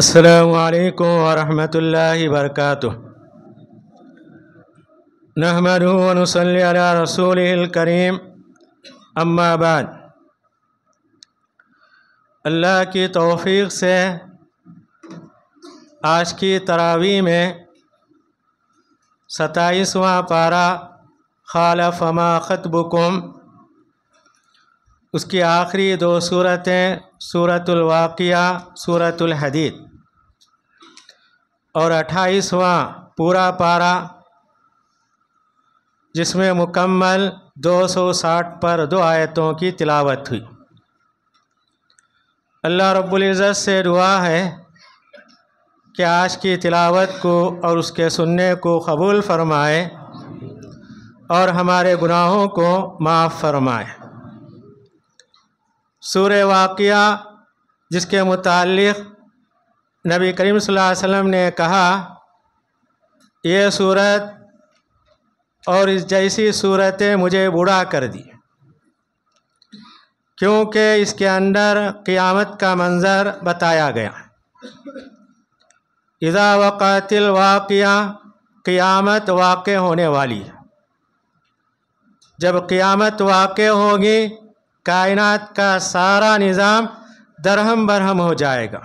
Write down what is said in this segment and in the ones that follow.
असलकम वरहमल वर्क नहमदनसल रसूल करीम अम्माबाद अल्लाह की तोफ़ी से आज की तरावी में सताईसवां पारा खाल फमा ख़तबुकुम उसकी आखिरी दो सूरतें सूरतुल सूरतुल्हदीद और अट्ठाईसवां पूरा पारा जिसमें मुकम्मल 260 पर दो आयतों की तिलावत हुई अल्लाह रब्ज़त से दुआ है कि आज की तिलावत को और उसके सुनने को कबूल फरमाए और हमारे गुनाहों को माफ़ फरमाए सूर वाक़ जिसके मुतालिक़ नबी करीम वसम ने कहा यह सूरत और इस जैसी सूरतें मुझे बूढ़ा कर दी क्योंकि इसके अंदर क़ियामत का मंज़र बताया गया इदा वक़ातिल वाक़िया क़ियामत वाक़ होने वाली है जब क़ियामत वाक़ होगी कायनात का सारा निज़ाम दरहम बरहम हो जाएगा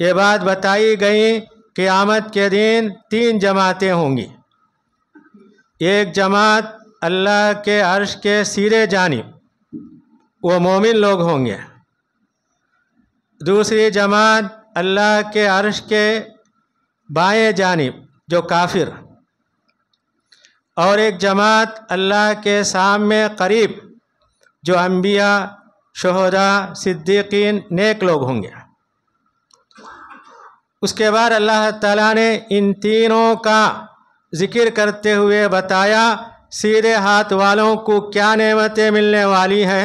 ये बात बताई गई कि आमद के दिन तीन जमातें होंगी एक जमात अल्लाह के अर्श के सिरे जानी वो मोमिन लोग होंगे दूसरी जमात अल्लाह के अर्श के बाएं जानी जो काफिर और एक जमात अल्लाह के सामने करीब जो अम्बिया शहदा सिद्दीकीन नेक लोग होंगे उसके बाद अल्लाह ताला ने इन तीनों का ज़िक्र करते हुए बताया सीधे हाथ वालों को क्या नेमतें मिलने वाली हैं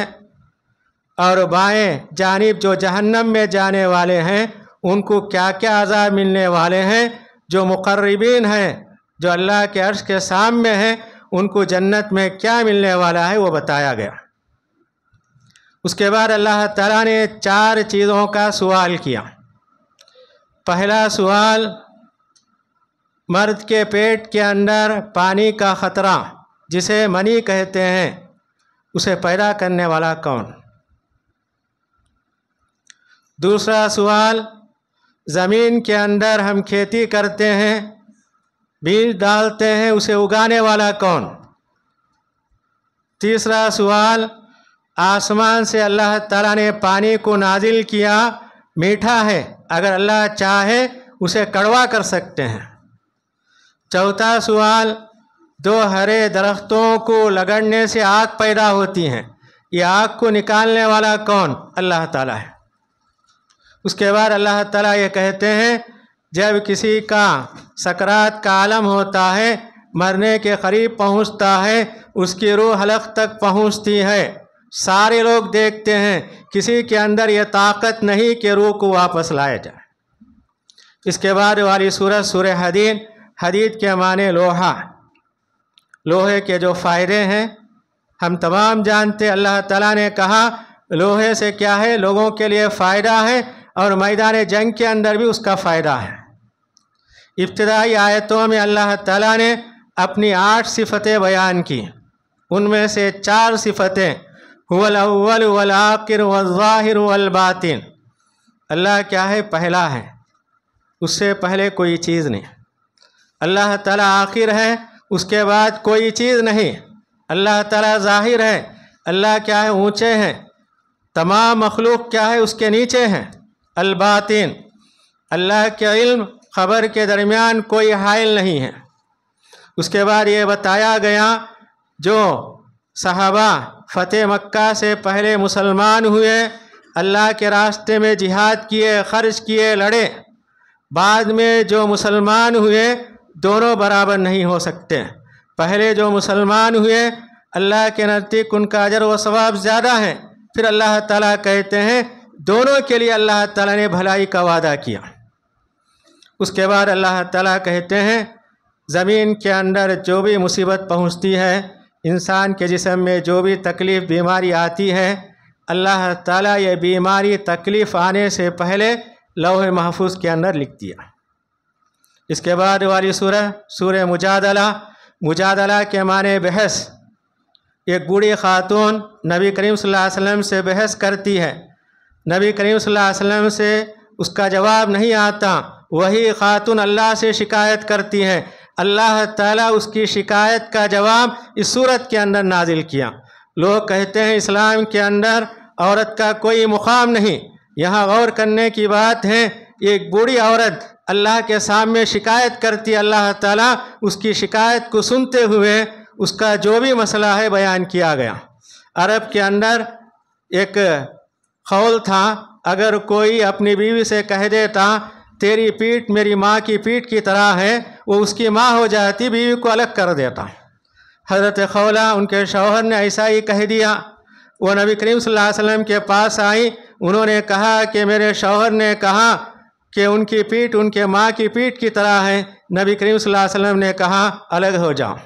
और बाएं जानब जो जहन्नम में जाने वाले हैं उनको क्या क्या अज़ाब मिलने वाले हैं जो मुकर्रबिन हैं जो अल्लाह के अर्श के सामने हैं उनको जन्नत में क्या मिलने वाला है वो बताया गया उसके बाद अल्लाह ताला ने चार चीज़ों का सवाल किया पहला सवाल मर्द के पेट के अंदर पानी का ख़तरा जिसे मनी कहते हैं उसे पैदा करने वाला कौन दूसरा सवाल ज़मीन के अंदर हम खेती करते हैं बीज डालते हैं उसे उगाने वाला कौन तीसरा सवाल आसमान से अल्लाह ताला ने पानी को नाजिल किया मीठा है अगर अल्लाह चाहे उसे कड़वा कर सकते हैं चौथा सवाल दो हरे दरख्तों को लगड़ने से आग पैदा होती हैं ये आग को निकालने वाला कौन अल्लाह ताला है उसके बाद अल्लाह ताला ये कहते हैं जब किसी का सकरात का आलम होता है मरने के करीब पहुंचता है उसकी रूह हलक तक पहुंचती है सारे लोग देखते हैं किसी के अंदर यह ताकत नहीं कि रूह को वापस लाया जाए इसके बाद वाली सूरत सुर हदीन हदीद के माने लोहा लोहे के जो फ़ायदे हैं हम तमाम जानते अल्लाह ताला ने कहा लोहे से क्या है लोगों के लिए फ़ायदा है और मैदान जंग के अंदर भी उसका फ़ायदा है इब्तदाई आयतों में अल्लाह ताला ने अपनी आठ सिफतें बयान की उनमें से चार सिफतें हुवल वल वज़ाहिर वलबातिन अल्लाह क्या है पहला है उससे पहले कोई चीज़ नहीं अल्लाह ताला आखिर है उसके बाद कोई चीज़ नहीं अल्लाह ताला ज़ाहिर है अल्लाह क्या है ऊंचे हैं तमाम मखलूक क्या है उसके नीचे हैं अलबातिन अल्लाह के इल्म ख़बर के दरमियान कोई हायल नहीं है उसके बाद ये बताया गया जो साहबा फ़तेह मक्का से पहले मुसलमान हुए अल्लाह के रास्ते में जिहाद किए खर्च किए लड़े बाद में जो मुसलमान हुए दोनों बराबर नहीं हो सकते पहले जो मुसलमान हुए अल्लाह के नज़दीक उनका अजर व सवाब ज़्यादा है फिर अल्लाह ताला कहते हैं दोनों के लिए अल्लाह ताला ने भलाई का वादा किया उसके बाद अल्लाह ताला कहते हैं ज़मीन के अंदर जो भी मुसीबत पहुंचती है इंसान के जिसम में जो भी तकलीफ़ बीमारी आती है अल्लाह ताला ये बीमारी तकलीफ़ आने से पहले लौह महफूज के अंदर लिख दिया इसके बाद वाली सूरह सूरह मुजादला मुजादला के माने बहस एक बूढ़ी खातून नबी करीम वसल्लम से बहस करती है नबी करीम वसल्लम से उसका जवाब नहीं आता वही खातून अल्लाह से शिकायत करती हैं अल्लाह ताला उसकी शिकायत का जवाब इस सूरत के अंदर नाजिल किया लोग कहते हैं इस्लाम के अंदर औरत का कोई मुकाम नहीं यहाँ गौर करने की बात है एक बूढ़ी औरत अल्लाह के सामने शिकायत करती अल्लाह ताला उसकी शिकायत को सुनते हुए उसका जो भी मसला है बयान किया गया अरब के अंदर एक खौल था अगर कोई अपनी बीवी से कह देता तेरी पीठ मेरी माँ की पीठ की तरह है वो उसकी माँ हो जाती बीवी को अलग कर देता हज़रत खौला उनके शौहर ने ऐसा ही कह दिया वो नबी करीम वसल्लम के पास आई उन्होंने कहा कि मेरे शौहर ने कहा कि उनकी पीठ उनके माँ की पीठ की तरह है नबी करीम वसल्लम ने कहा अलग हो जाओ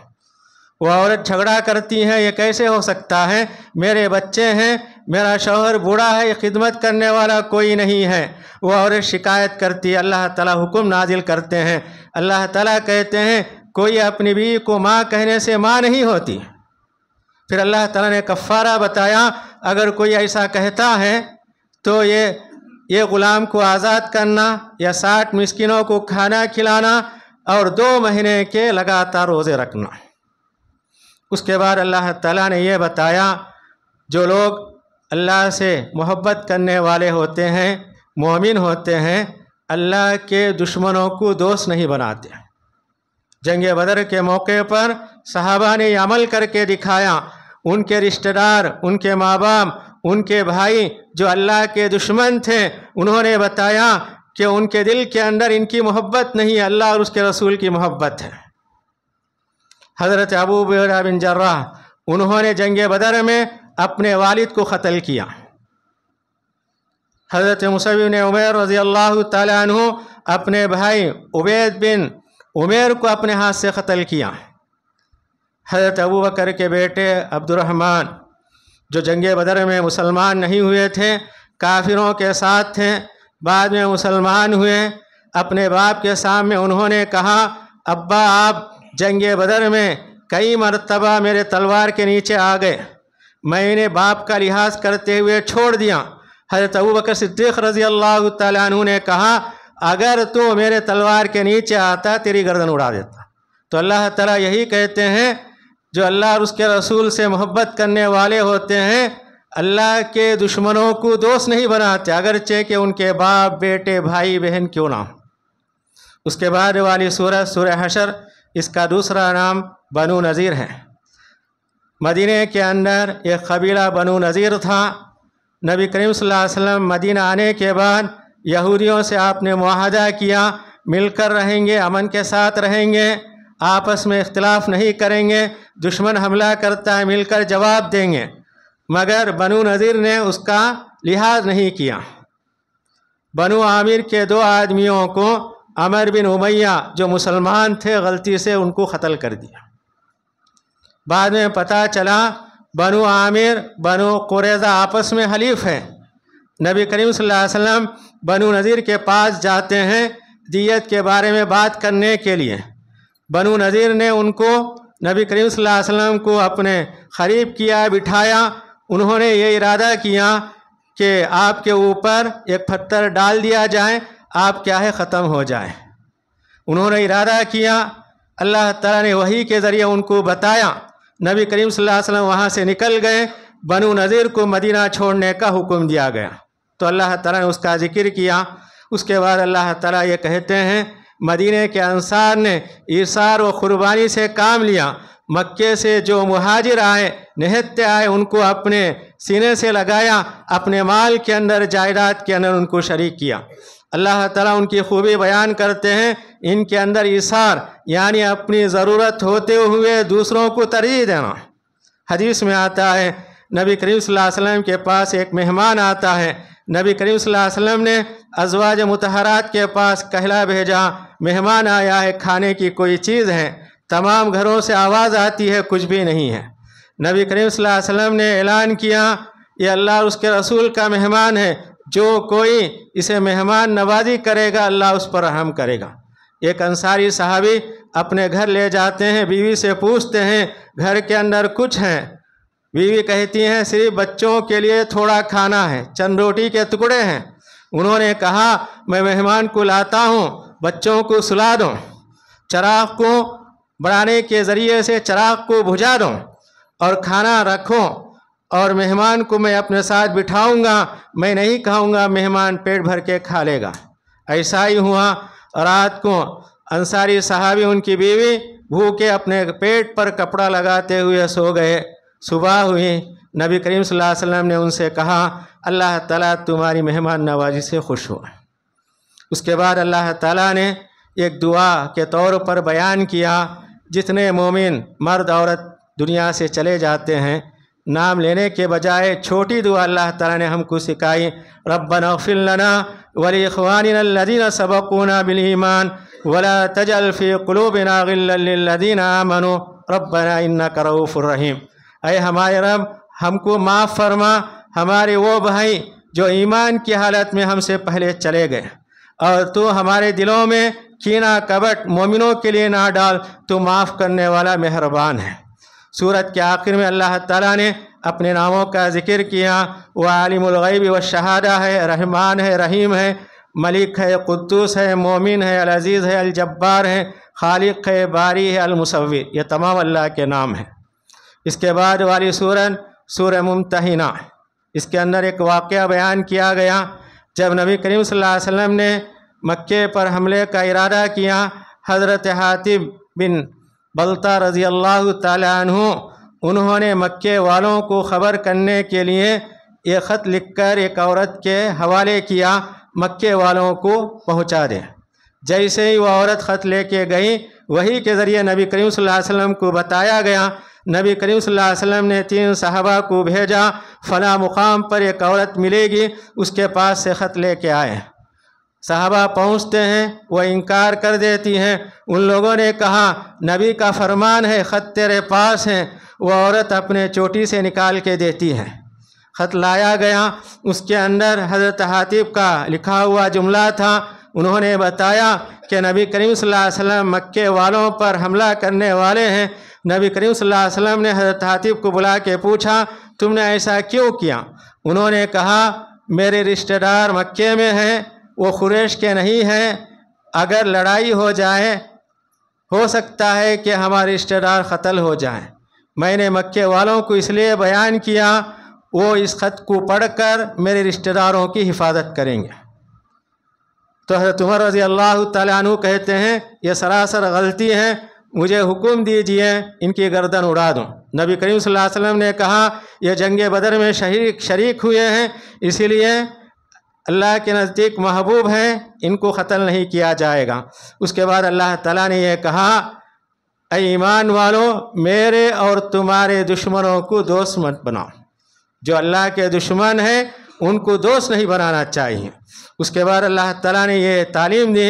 वो औरत झगड़ा करती हैं ये कैसे हो सकता है मेरे बच्चे हैं मेरा शोहर बूढ़ा है खिदमत करने वाला कोई नहीं है वो और शिकायत करती अल्लाह ताला हुक्म नाजिल करते हैं अल्लाह ताला कहते हैं कोई अपनी बीवी को माँ कहने से माँ नहीं होती फिर अल्लाह ताला ने कफ़ारा बताया अगर कोई ऐसा कहता है तो ये ये ग़ुलाम को आज़ाद करना या साठ मिस्किनों को खाना खिलाना और दो महीने के लगातार रोज़े रखना उसके बाद अल्लाह ताला ने यह बताया जो लोग अल्लाह से मोहब्बत करने वाले होते हैं मोमिन होते हैं अल्लाह के दुश्मनों को दोस्त नहीं बनाते जंग बदर के मौके पर साहबा ने अमल करके दिखाया उनके रिश्तेदार उनके माँ बाप उनके भाई जो अल्लाह के दुश्मन थे उन्होंने बताया कि उनके दिल के अंदर इनकी मोहब्बत नहीं अल्लाह और उसके रसूल की मोहब्बत है हज़रत अबू बिन जर्रा उन्होंने जंग बदर में अपने वालिद को कत्ल किया हज़रत मुसब ने उमेर रज़ी अल्लाह तु अपने भाई उबैद बिन उमेर को अपने हाथ से क़त्ल किया हज़रत अबू बकर के बेटे अब्दुलरहमान जो जंग बदर में मुसलमान नहीं हुए थे काफिरों के साथ थे बाद में मुसलमान हुए अपने बाप के सामने उन्होंने कहा अब्बा आप जंग बदर में कई मरतबा मेरे तलवार के नीचे आ गए मैंने बाप का लिहाज करते हुए छोड़ दिया हजरत अबू बकर सिद्दीक रजी अल्लाह तु ने कहा अगर तू मेरे तलवार के नीचे आता तेरी गर्दन उड़ा देता तो अल्लाह ताला यही कहते हैं जो अल्लाह और उसके रसूल से मोहब्बत करने वाले होते हैं अल्लाह के दुश्मनों को दोस्त नहीं बनाते अगरचे के उनके बाप बेटे भाई बहन क्यों ना उसके बाद वाली सूरह सूर्य हशर इसका दूसरा नाम बनु नज़ीर है मदीने के अंदर एक कबीला बनु नज़ीर था नबी करीम वसल्लम मदीना आने के बाद यहूदियों से आपने माहदा किया मिलकर रहेंगे अमन के साथ रहेंगे आपस में इख्तलाफ नहीं करेंगे दुश्मन हमला करता है मिलकर जवाब देंगे मगर बनु नज़ीर ने उसका लिहाज नहीं किया बनु आमिर के दो आदमियों को अमर बिन उमैया जो मुसलमान थे गलती से उनको कत्ल कर दिया बाद में पता चला बनु आमिर बनु कुरेज़ा आपस में हलीफ हैं नबी करीम वसल्लम बनु नज़ीर के पास जाते हैं दियत के बारे में बात करने के लिए बनु नज़ीर ने उनको नबी करीम वसल्लम को अपने करीब किया बिठाया उन्होंने ये इरादा किया कि आपके ऊपर एक पत्थर डाल दिया जाए आप क्या है ख़त्म हो जाए उन्होंने इरादा किया अल्लाह ताला ने वही के ज़रिए उनको बताया नबी करीम वसल्लम वहाँ से निकल गए बनु नज़ीर को मदीना छोड़ने का हुक्म दिया गया तो अल्लाह ताला ने उसका ज़िक्र किया उसके बाद अल्लाह ताला ये कहते हैं मदीने के अनसार ने ईसार व क़ुरबानी से काम लिया मक्के से जो मुहाजिर आए नहत्य आए उनको अपने सीने से लगाया अपने माल के अंदर जायदाद के अंदर उनको शरीक किया अल्लाह ताला उनकी खूबी बयान करते हैं इनके अंदर इशार यानी अपनी ज़रूरत होते हुए दूसरों को तरजीह देना हदीस में आता है नबी करीम वसल्लम के पास एक मेहमान आता है नबी करीम वसल्लम ने अजवाज मतहरात के पास कहला भेजा मेहमान आया है खाने की कोई चीज़ है तमाम घरों से आवाज़ आती है कुछ भी नहीं है नबी करीम वसल्लम ने ऐलान किया ये अल्लाह उसके रसूल का मेहमान है जो कोई इसे मेहमान नवाजी करेगा अल्लाह उस पर रहम करेगा एक अंसारी साहबी अपने घर ले जाते हैं बीवी से पूछते हैं घर के अंदर कुछ हैं बीवी कहती हैं सिर्फ बच्चों के लिए थोड़ा खाना है चंद रोटी के टुकड़े हैं उन्होंने कहा मैं मेहमान को लाता हूँ बच्चों को सुला दूँ चराग को बढ़ाने के ज़रिए से चराग को भुजा दूँ और खाना रखो और मेहमान को मैं अपने साथ बिठाऊंगा मैं नहीं खाऊंगा मेहमान पेट भर के खा लेगा ऐसा ही हुआ रात को अंसारी साहबी उनकी बीवी भूखे अपने पेट पर कपड़ा लगाते हुए सो गए सुबह हुई नबी करीम सल्लल्लाहु अलैहि वसल्लम ने उनसे कहा अल्लाह ताला तुम्हारी मेहमान नवाजी से खुश हुआ उसके बाद अल्लाह ताला ने एक दुआ के तौर पर बयान किया जितने मोमिन मर्द औरत दुनिया से चले जाते हैं नाम लेने के बजाय छोटी दुआ अल्लाह ताला ने हमको सिखाई रब्बना फिल्लना वली ख़वानदीन सबकूना बिलईमान वला तजलफ़ी क़लूबिना गिल्लदीन मनो रबना इन्ना करऊफ़ुररहीम अय हमारे रब हमको माफ़ फरमा हमारे वो भाई जो ईमान की हालत में हमसे पहले चले गए और तू हमारे दिलों में कीना कबट मोमिनों के लिए ना डाल तू माफ़ करने वाला मेहरबान है सूरत के आखिर में अल्लाह ताला ने अपने नामों का ज़िक्र किया वह आलिमगैब व शहादा है रहमान है रहीम है मलिक है कुद्दूस है मोमिन है अलज़ीज़ है अलजब्बार है खालिक है बारी है अलमसविर ये तमाम अल्लाह के नाम हैं इसके बाद वाली सूरन सूर मुमतना इसके अंदर एक वाक़ बयान किया गया जब नबी करीम वसम ने मक्के पर हमले का इरादा किया हज़रत हातिब बिन बलता रज़ी अल्लाह तु उन्होंने मक्के वालों को खबर करने के लिए एक ख़त लिखकर एक औरत के हवाले किया मक्के वालों को पहुंचा दे जैसे ही वह औरत ख़त लेके गई वही के ज़रिए नबी करीम वसल्लम को बताया गया नबी करीम वसल्लम ने तीन साहबा को भेजा फ़ला मुकाम पर एक औरत मिलेगी उसके पास से ख़त लेके आए साहबा पहुंचते हैं वह इनकार कर देती हैं उन लोगों ने कहा नबी का फरमान है ख़त तेरे पास हैं वह औरत अपने चोटी से निकाल के देती है ख़त लाया गया उसके अंदर हज़रत हातिब का लिखा हुआ जुमला था उन्होंने बताया कि नबी करीम वसल्लम मक्के वालों पर हमला करने वाले हैं नबी करीम वसल्लम ने हज़रत हातिब को बुला के पूछा तुमने ऐसा क्यों किया उन्होंने कहा मेरे रिश्तेदार मक्के में हैं वो खुरेश के नहीं हैं अगर लड़ाई हो जाए हो सकता है कि हमारे रिश्तेदार कत्ल हो जाएँ मैंने मक्के वालों को इसलिए बयान किया वो इस ख़त को पढ़कर मेरे रिश्तेदारों की हिफाजत करेंगे तो हजरत उमर रजी अल्लाह तु कहते हैं ये सरासर गलती है मुझे हुक्म दीजिए इनकी गर्दन उड़ा दूँ नबी करीम वसल्लम ने कहा यह जंग बदर में शरीक शरीक हुए हैं इसीलिए अल्लाह के नज़दीक महबूब हैं इनको ख़त्ल नहीं किया जाएगा उसके बाद अल्लाह तला ने यह कहा ईमान वालों मेरे और तुम्हारे दुश्मनों को दोस्त मत बनाओ जो अल्लाह के दुश्मन हैं उनको दोस्त नहीं बनाना चाहिए उसके बाद अल्लाह ताला ने यह तालीम दी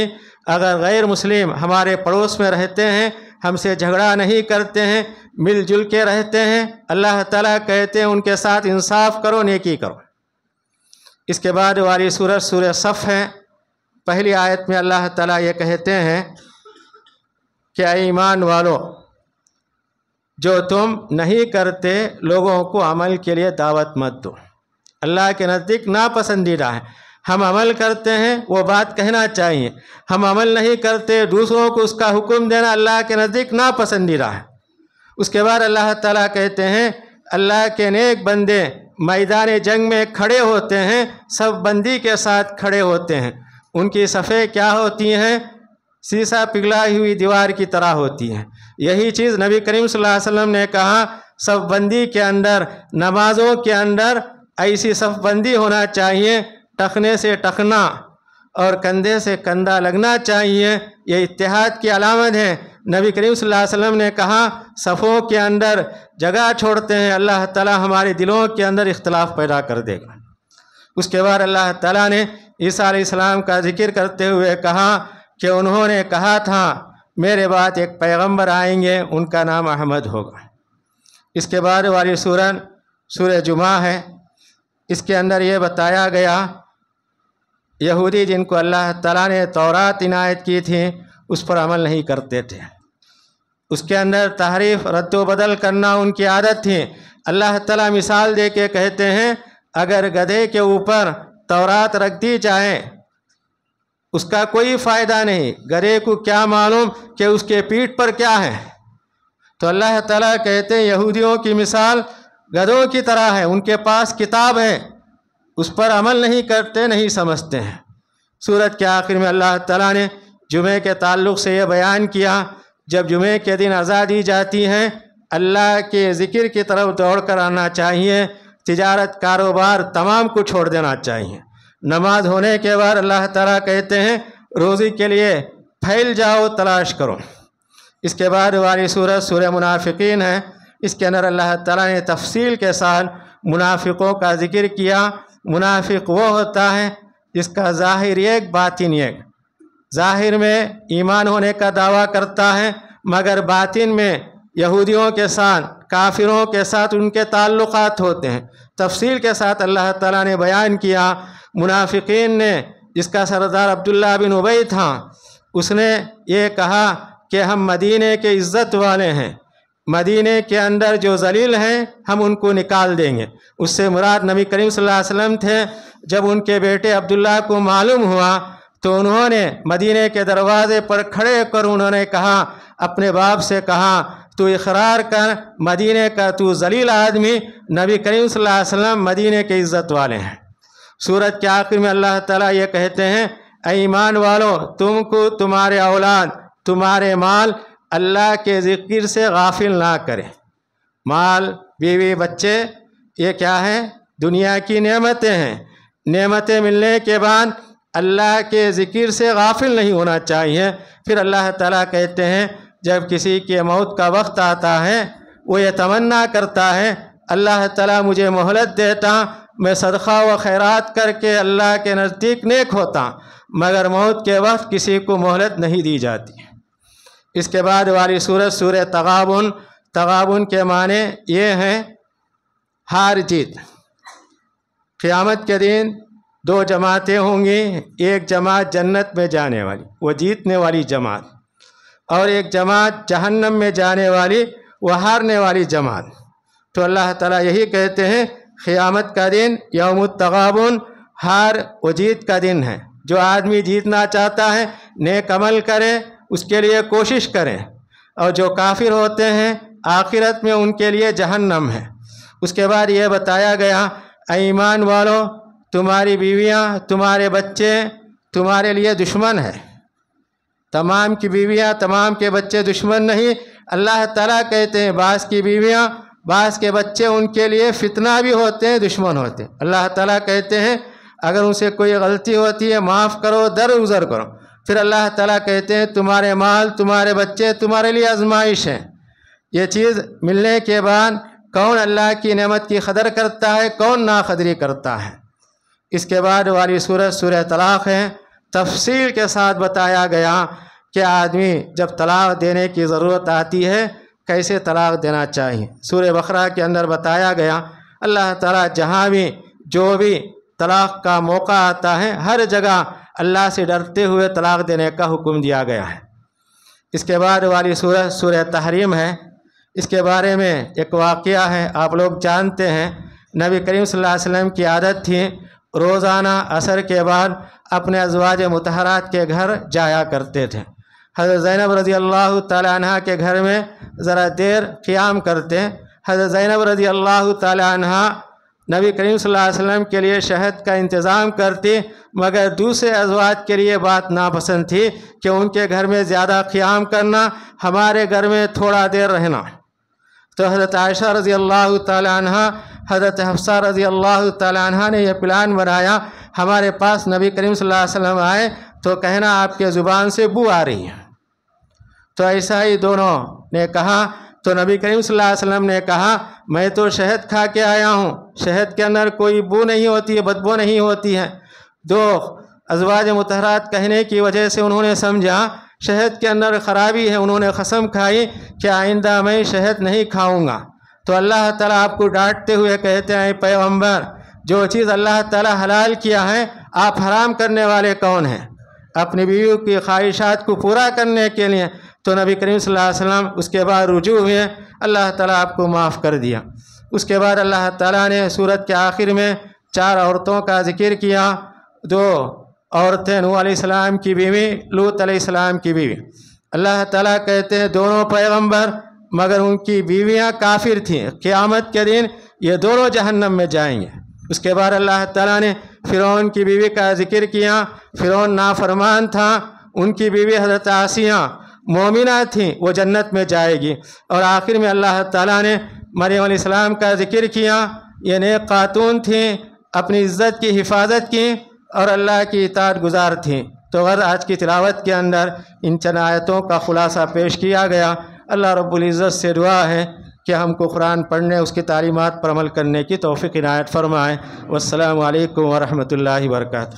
अगर गैर मुस्लिम हमारे पड़ोस में रहते हैं हमसे झगड़ा नहीं करते हैं मिलजुल के रहते हैं अल्लाह ताला कहते हैं उनके साथ इंसाफ करो नेकी करो इसके बाद वाली सूरत सूर्य सफ़ है पहली आयत में अल्लाह ताला ये कहते हैं क्या ईमान वालों जो तुम नहीं करते लोगों को अमल के लिए दावत मत दो अल्लाह के नज़दीक नापसंदीदा है हम अमल करते हैं वो बात कहना चाहिए हम अमल नहीं करते दूसरों को उसका हुक्म देना अल्लाह के नज़दीक नापसंदीदा है उसके बाद अल्लाह ताला कहते हैं अल्लाह के नेक बंदे मैदान जंग में खड़े होते हैं सब बंदी के साथ खड़े होते हैं उनकी सफ़े क्या होती हैं शीशा पिघलाई हुई दीवार की तरह होती है यही चीज़ नबी करीम वसल्लम ने कहा सफबंदी के अंदर नमाजों के अंदर ऐसी सफबंदी होना चाहिए टखने से टखना और कंधे से कंधा लगना चाहिए यह इतिहाद की अलामत है नबी करीम वसल्लम ने कहा सफ़ों के अंदर जगह छोड़ते हैं अल्लाह ताला हमारे दिलों के अंदर इख्तलाफ पैदा कर देगा उसके बाद अल्लाह ताला ने ईसा आसमाम का जिक्र करते हुए कहा कि उन्होंने कहा था मेरे बाद एक पैगंबर आएंगे उनका नाम अहमद होगा इसके बाद वाली सूरन सूर जुमा है इसके अंदर ये बताया गया यहूदी जिनको अल्लाह तला ने तौरात इनायत की थी उस पर अमल नहीं करते थे उसके अंदर तहरीफ रद्द बदल करना उनकी आदत थी अल्लाह तला मिसाल दे के कहते हैं अगर गधे के ऊपर तौरात रख दी जाए उसका कोई फ़ायदा नहीं गरे को क्या मालूम कि उसके पीठ पर क्या है तो अल्लाह ताला कहते हैं यहूदियों की मिसाल गधों की तरह है उनके पास किताब है उस पर अमल नहीं करते नहीं समझते हैं सूरत के आखिर में अल्लाह ताला ने जुमे के ताल्लुक से यह बयान किया जब जुमे के दिन आज़ादी दी जाती है अल्लाह के ज़िक्र की तरफ दौड़ कर आना चाहिए तजारत कारोबार तमाम को छोड़ देना चाहिए नमाज होने के बाद अल्लाह ताला कहते हैं रोज़ी के लिए फैल जाओ तलाश करो इसके बाद वाली सूरत सूर मुनाफिकीन है इसके अंदर अल्लाह ताला ने तफसील के साथ मुनाफिकों का जिक्र किया मुनाफिक वो होता है जिसका ज़ाहिर एक बातिन एक ज़ाहिर में ईमान होने का दावा करता है मगर बातिन में यहूदियों के साथ काफिरों के साथ उनके ताल्लुक होते हैं तफसील के साथ अल्लाह ताला ने बयान किया मुनाफिकीन ने जिसका सरदार अब्दुल्ला बिन उबई था उसने ये कहा कि हम मदीने के इज़्ज़त वाले हैं मदीने के अंदर जो जलील हैं हम उनको निकाल देंगे उससे मुराद नबी करीम सल्लल्लाहु अलैहि वसल्लम थे जब उनके बेटे अब्दुल्ला को मालूम हुआ तो उन्होंने मदीने के दरवाज़े पर खड़े कर उन्होंने कहा अपने बाप से कहा तो इकरार कर मदीने का तू जलील आदमी नबी करीम सल्लल्लाहु अलैहि वसल्लम मदीने के इज़्ज़त वाले हैं सूरत के आखिर में अल्लाह ताला ये कहते हैं ईमान वालों तुमको तुम्हारे औलाद तुम्हारे माल अल्लाह के ज़िक्र से गाफिल ना करें माल बीवी बच्चे ये क्या है दुनिया की नेमतें हैं नेमतें मिलने के बाद अल्लाह के ज़िक्र से गाफिल नहीं होना चाहिए फिर अल्लाह ताला कहते हैं जब किसी के मौत का वक्त आता है वो ये तमन्ना करता है अल्लाह ताला मुझे मोहलत देता मैं सदक़ा व खैरात करके अल्लाह के नज़दीक नेक होता मगर मौत के वक्त किसी को मोहलत नहीं दी जाती इसके बाद वाली सूरत सूर तगाबन तगाबन के माने ये हैं हार जीत क़्यामत के दिन दो जमातें होंगी एक जमात जन्नत में जाने वाली वो जीतने वाली जमात और एक जमात जहन्नम में जाने वाली वह हारने वाली जमात तो अल्लाह ताला यही कहते हैं क़्यामत का दिन यौम तगाबन हार व जीत का दिन है जो आदमी जीतना चाहता है नेक अमल उसके लिए कोशिश करें और जो काफिर होते हैं आखिरत में उनके लिए जहन्नम है उसके बाद यह बताया गया ईमान वालों तुम्हारी बीवियाँ तुम्हारे बच्चे तुम्हारे लिए दुश्मन है तमाम की बीवियाँ तमाम के बच्चे दुश्मन नहीं अल्लाह ताला कहते हैं बास की बीवियाँ बास के बच्चे उनके लिए फितना भी होते हैं दुश्मन होते हैं अल्लाह ताला कहते हैं अगर उनसे कोई गलती होती है माफ़ करो दर उज़र करो फिर अल्लाह ताला कहते हैं तुम्हारे माल तुम्हारे बच्चे तुम्हारे लिए आजमाइश हैं ये चीज़ मिलने के बाद कौन अल्लाह की नेमत की कदर करता है कौन नाखदरी करता है इसके बाद वाली सूरत सूर तलाक़ है तफसील के साथ बताया गया कि आदमी जब तलाक़ देने की ज़रूरत आती है कैसे तलाक़ देना चाहिए सूर्य बकरा के अंदर बताया गया अल्लाह ताला जहाँ भी जो भी तलाक़ का मौका आता है हर जगह अल्लाह से डरते हुए तलाक़ देने का हुक्म दिया गया है इसके बाद वाली सूरत सूर्य तहरीम है इसके बारे में एक वाक़ है आप लोग जानते हैं नबी करीम सल्लल्लाहु अलैहि वसल्लम की आदत थी रोज़ाना असर के बाद अपने अजवाज मतहरात के घर जाया करते थे हज़रत ज़ैनब रज़ी अल्लाह तह के घर में ज़रा देर क़्याम करते हैं हज़रत ज़ैनब रज़ी अल्लाह तह नबी करीम वसल्लम के लिए शहद का इंतज़ाम करती मगर दूसरे अजवाज के लिए बात नापसंद थी कि उनके घर में ज़्यादा क़्याम करना हमारे घर में थोड़ा देर रहना तो हज़रत आयशा रज़ी अल्लाह तह हज़रत हफ्सा रज़ी अल्लाह तह ने यह प्लान बनाया हमारे पास नबी करीम वसल्लम आए तो कहना आपके ज़ुबान से बू आ रही है तो ऐसा ही दोनों ने कहा तो नबी करीम वसल्लम ने कहा मैं तो शहद खा के आया हूँ शहद के अंदर कोई बू नहीं होती है बदबू नहीं होती है दो अजवाज मतहरात कहने की वजह से उन्होंने समझा शहद के अंदर ख़राबी है उन्होंने कसम खाई कि आइंदा मैं शहद नहीं खाऊँगा तो अल्लाह ताला आपको डांटते हुए कहते हैं पैगम्बर जो चीज़ अल्लाह ताला हलाल किया है आप हराम करने वाले कौन हैं अपनी बीवी की ख्वाहिशात को पूरा करने के लिए तो नबी करीम वसल्लम उसके बाद रुजू हुए अल्लाह ताला आपको माफ़ कर दिया उसके बाद अल्लाह ताला ने सूरत के आखिर में चार औरतों का जिक्र किया दो औरतें नू आसमाम की बीवी लूत आसमाम की बीवी अल्लाह ताला कहते हैं दोनों पैगम्बर मगर उनकी बीवियाँ काफिर थीं क़्यामत के दिन ये दोनों जहन्नम में जाएंगे उसके बाद अल्लाह ताला ने फ़िरौन की बीवी का जिक्र किया फ़िरौन नाफरमान था उनकी बीवी हजरत आसिया मोमिना थी वो जन्नत में जाएगी और आखिर में अल्लाह ताला ने मरियम इस्लाम का जिक्र किया ये नेक खातून थी अपनी इज़्ज़त की हिफाजत की और अल्लाह की इतार गुजार थी तो अगर आज की तिलावत के अंदर इन चनायतों का ख़ुलासा पेश किया गया अल्लाह रब्बुल इज़्ज़त से दुआ है कि हमको कुरान पढ़ने उसकी तालीमत पर अमल करने की तोफ़ी इनायत फ़रमाएँ वालकम वरहमल वर्का